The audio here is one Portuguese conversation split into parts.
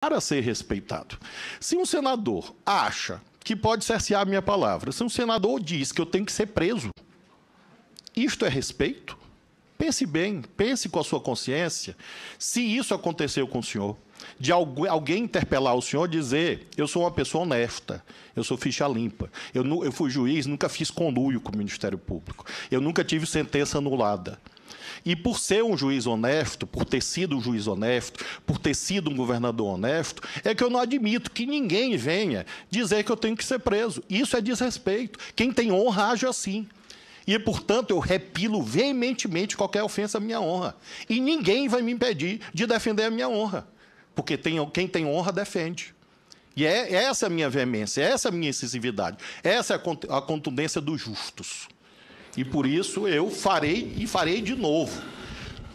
para ser respeitado. Se um senador acha que pode cercear a minha palavra, se um senador diz que eu tenho que ser preso, isto é respeito? Pense bem, pense com a sua consciência se isso aconteceu com o senhor. De alguém interpelar o senhor dizer: eu sou uma pessoa honesta, eu sou ficha limpa, eu, eu fui juiz, nunca fiz conluio com o Ministério Público, eu nunca tive sentença anulada. E por ser um juiz honesto, por ter sido um juiz honesto, por ter sido um governador honesto, é que eu não admito que ninguém venha dizer que eu tenho que ser preso. Isso é desrespeito. Quem tem honra age assim. E, portanto, eu repilo veementemente qualquer ofensa à minha honra. E ninguém vai me impedir de defender a minha honra. Porque tem, quem tem honra defende. E é essa é a minha veemência, essa é a minha incisividade, essa é a contundência dos justos. E por isso eu farei e farei de novo.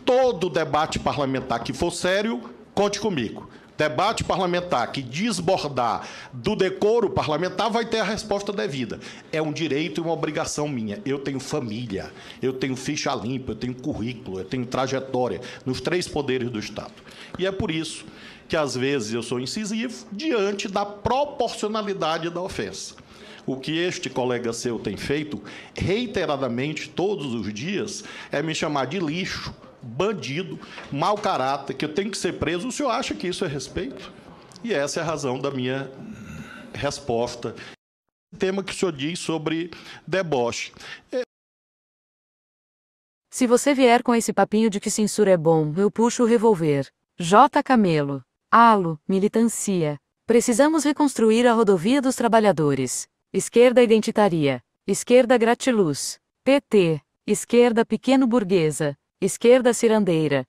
Todo debate parlamentar que for sério, conte comigo. Debate parlamentar que desbordar do decoro parlamentar vai ter a resposta devida. É um direito e uma obrigação minha. Eu tenho família, eu tenho ficha limpa, eu tenho currículo, eu tenho trajetória nos três poderes do Estado. E é por isso que às vezes eu sou incisivo diante da proporcionalidade da ofensa. O que este colega seu tem feito reiteradamente todos os dias é me chamar de lixo, bandido, mau caráter, que eu tenho que ser preso. O senhor acha que isso é respeito? E essa é a razão da minha resposta. O tema que o senhor diz sobre deboche. É Se você vier com esse papinho de que censura é bom, eu puxo o revólver. J. Camelo. Alo, militancia. Precisamos reconstruir a rodovia dos trabalhadores esquerda identitária, esquerda gratiluz, PT, esquerda pequeno-burguesa, esquerda cirandeira,